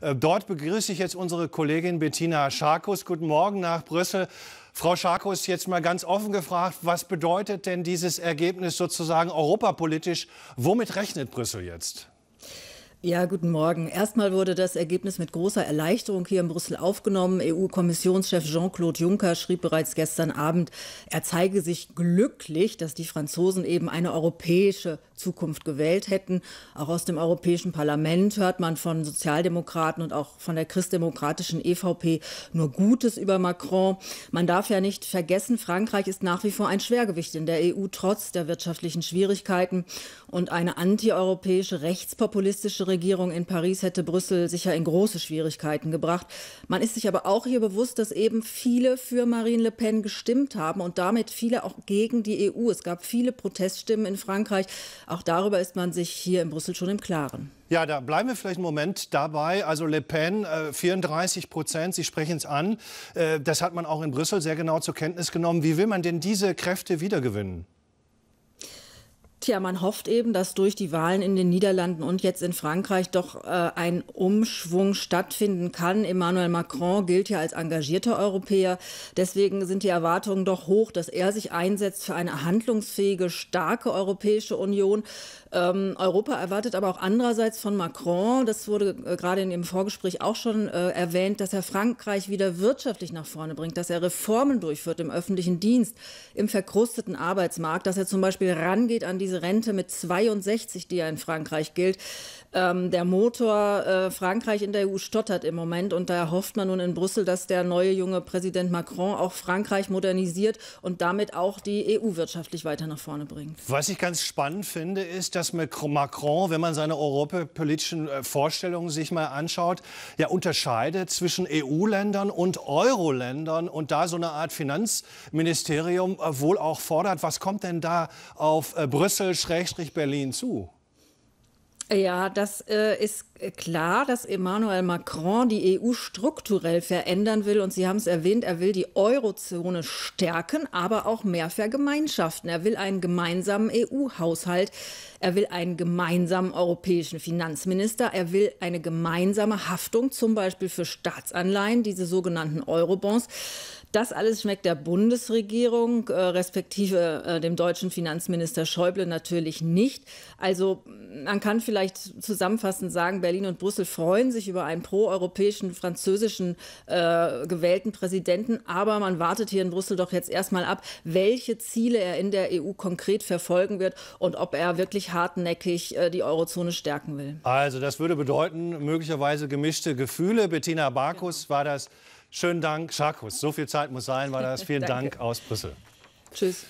Äh, dort begrüße ich jetzt unsere Kollegin Bettina Scharkus. Guten Morgen nach Brüssel. Frau Scharkus, jetzt mal ganz offen gefragt, was bedeutet denn dieses Ergebnis sozusagen europapolitisch? Womit rechnet Brüssel jetzt? Ja, guten Morgen. Erstmal wurde das Ergebnis mit großer Erleichterung hier in Brüssel aufgenommen. EU-Kommissionschef Jean-Claude Juncker schrieb bereits gestern Abend, er zeige sich glücklich, dass die Franzosen eben eine europäische Zukunft gewählt hätten. Auch aus dem Europäischen Parlament hört man von Sozialdemokraten und auch von der christdemokratischen EVP nur Gutes über Macron. Man darf ja nicht vergessen, Frankreich ist nach wie vor ein Schwergewicht in der EU, trotz der wirtschaftlichen Schwierigkeiten. Und eine antieuropäische, rechtspopulistische Regierung in Paris hätte Brüssel sicher in große Schwierigkeiten gebracht. Man ist sich aber auch hier bewusst, dass eben viele für Marine Le Pen gestimmt haben und damit viele auch gegen die EU. Es gab viele Proteststimmen in Frankreich. Auch darüber ist man sich hier in Brüssel schon im Klaren. Ja, da bleiben wir vielleicht einen Moment dabei. Also Le Pen, 34 äh, Prozent, Sie sprechen es an. Äh, das hat man auch in Brüssel sehr genau zur Kenntnis genommen. Wie will man denn diese Kräfte wiedergewinnen? ja, man hofft eben, dass durch die Wahlen in den Niederlanden und jetzt in Frankreich doch äh, ein Umschwung stattfinden kann. Emmanuel Macron gilt ja als engagierter Europäer. Deswegen sind die Erwartungen doch hoch, dass er sich einsetzt für eine handlungsfähige, starke Europäische Union. Ähm, Europa erwartet aber auch andererseits von Macron, das wurde äh, gerade in dem Vorgespräch auch schon äh, erwähnt, dass er Frankreich wieder wirtschaftlich nach vorne bringt, dass er Reformen durchführt im öffentlichen Dienst, im verkrusteten Arbeitsmarkt, dass er zum Beispiel rangeht an diese Rente mit 62, die ja in Frankreich gilt. Ähm, der Motor äh, Frankreich in der EU stottert im Moment und da hofft man nun in Brüssel, dass der neue junge Präsident Macron auch Frankreich modernisiert und damit auch die EU wirtschaftlich weiter nach vorne bringt. Was ich ganz spannend finde, ist, dass Macron, wenn man seine europapolitischen äh, Vorstellungen sich mal anschaut, ja unterscheidet zwischen EU-Ländern und Euro-Ländern und da so eine Art Finanzministerium äh, wohl auch fordert. Was kommt denn da auf äh, Brüssel? Brüssel-Berlin zu? Ja, das äh, ist klar, dass Emmanuel Macron die EU strukturell verändern will. Und Sie haben es erwähnt, er will die Eurozone stärken, aber auch mehr vergemeinschaften. Er will einen gemeinsamen EU-Haushalt. Er will einen gemeinsamen europäischen Finanzminister. Er will eine gemeinsame Haftung, zum Beispiel für Staatsanleihen, diese sogenannten Eurobonds. Das alles schmeckt der Bundesregierung, äh, respektive äh, dem deutschen Finanzminister Schäuble natürlich nicht. Also man kann vielleicht zusammenfassend sagen, Berlin und Brüssel freuen sich über einen proeuropäischen französischen äh, gewählten Präsidenten, aber man wartet hier in Brüssel doch jetzt erstmal ab, welche Ziele er in der EU konkret verfolgen wird und ob er wirklich hartnäckig äh, die Eurozone stärken will. Also das würde bedeuten, möglicherweise gemischte Gefühle. Bettina Barkus genau. war das. Schönen Dank, Scharkus. So viel Zeit muss sein, war das. Vielen Dank aus Brüssel. Tschüss.